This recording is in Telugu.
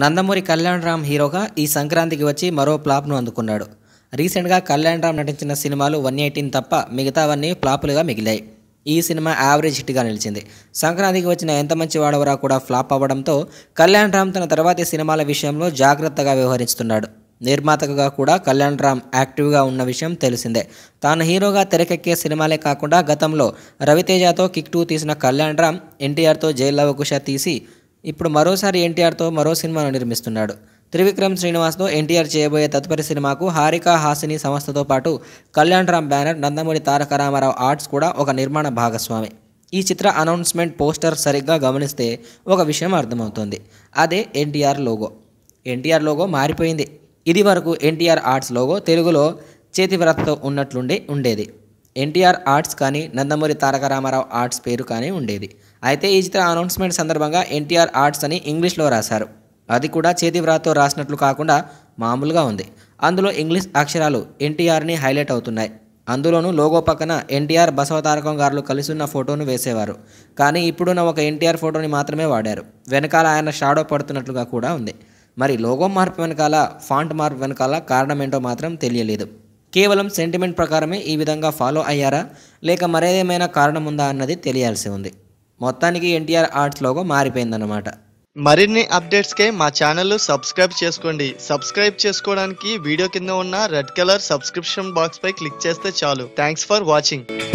నందమూరి కళ్యాణ్ రామ్ హీరోగా ఈ సంక్రాంతికి వచ్చి మరో ఫ్లాప్ను అందుకున్నాడు రీసెంట్గా కళ్యాణ్ రామ్ నటించిన సినిమాలు వన్ ఎయిటీన్ తప్ప మిగతావన్నీ ఫ్లాపులుగా మిగిలాయి ఈ సినిమా యావరేజ్ హిట్గా నిలిచింది సంక్రాంతికి వచ్చిన ఎంత మంచి వాడవరా కూడా ఫ్లాప్ అవ్వడంతో కళ్యాణ్ రామ్ తన తర్వాతి సినిమాల విషయంలో జాగ్రత్తగా వ్యవహరిస్తున్నాడు నిర్మాతగా కూడా కళ్యాణ్ రామ్ యాక్టివ్గా ఉన్న విషయం తెలిసిందే తాను హీరోగా తెరకెక్కే సినిమాలే కాకుండా గతంలో రవితేజతో కిక్ టూ తీసిన కళ్యాణ్ రామ్ ఎన్టీఆర్తో జైలవకుశ తీసి ఇప్పుడు మరోసారి ఎన్టీఆర్తో మరో సినిమాను నిర్మిస్తున్నాడు త్రివిక్రమ్ శ్రీనివాస్తో ఎన్టీఆర్ చేయబోయే తదుపరి సినిమాకు హారికా హాసిని సంస్థతో పాటు కళ్యాణ్ రామ్ బ్యానర్ నందమూరి తారక రామారావు ఆర్ట్స్ కూడా ఒక నిర్మాణ భాగస్వామి ఈ చిత్ర అనౌన్స్మెంట్ పోస్టర్ సరిగ్గా గమనిస్తే ఒక విషయం అర్థమవుతుంది అదే ఎన్టీఆర్ లోగో ఎన్టీఆర్ లోగో మారిపోయింది ఇది వరకు ఎన్టీఆర్ ఆర్ట్స్ లోగో తెలుగులో చేతివ్రతతో ఉన్నట్లుండి ఉండేది ఎన్టీఆర్ ఆర్ట్స్ కానీ నందమూరి తారక రామారావు ఆర్ట్స్ పేరు కానీ ఉండేది అయితే ఈ చిత్ర అనౌన్స్మెంట్ సందర్భంగా ఎన్టీఆర్ ఆర్ట్స్ అని ఇంగ్లీష్లో రాశారు అది కూడా చేతి వ్రాతో రాసినట్లు కాకుండా మామూలుగా ఉంది అందులో ఇంగ్లీష్ అక్షరాలు ఎన్టీఆర్ని హైలైట్ అవుతున్నాయి అందులోనూ లోగో పక్కన ఎన్టీఆర్ బసవతారకం గారు కలిసి ఉన్న ఫోటోను వేసేవారు కానీ ఇప్పుడున్న ఒక ఎన్టీఆర్ ఫోటోని మాత్రమే వాడారు వెనకాల ఆయన షాడో పడుతున్నట్లుగా కూడా ఉంది మరి లోగో మార్పు వెనకాల ఫాంట్ మార్పు వెనకాల కారణం ఏంటో మాత్రం తెలియలేదు కేవలం సెంటిమెంట్ ప్రకారమే ఈ విధంగా ఫాలో అయ్యారా లేక మరేదేమైనా కారణం ఉందా అన్నది తెలియాల్సి ఉంది మొత్తానికి ఎన్టీఆర్ ఆర్ట్స్ లోగో మారిపోయిందన్నమాట మరిన్ని అప్డేట్స్కే మా ఛానల్ సబ్స్క్రైబ్ చేసుకోండి సబ్స్క్రైబ్ చేసుకోవడానికి వీడియో కింద ఉన్న రెడ్ కలర్ సబ్స్క్రిప్షన్ బాక్స్ పై క్లిక్ చేస్తే చాలు థ్యాంక్స్ ఫర్ వాచింగ్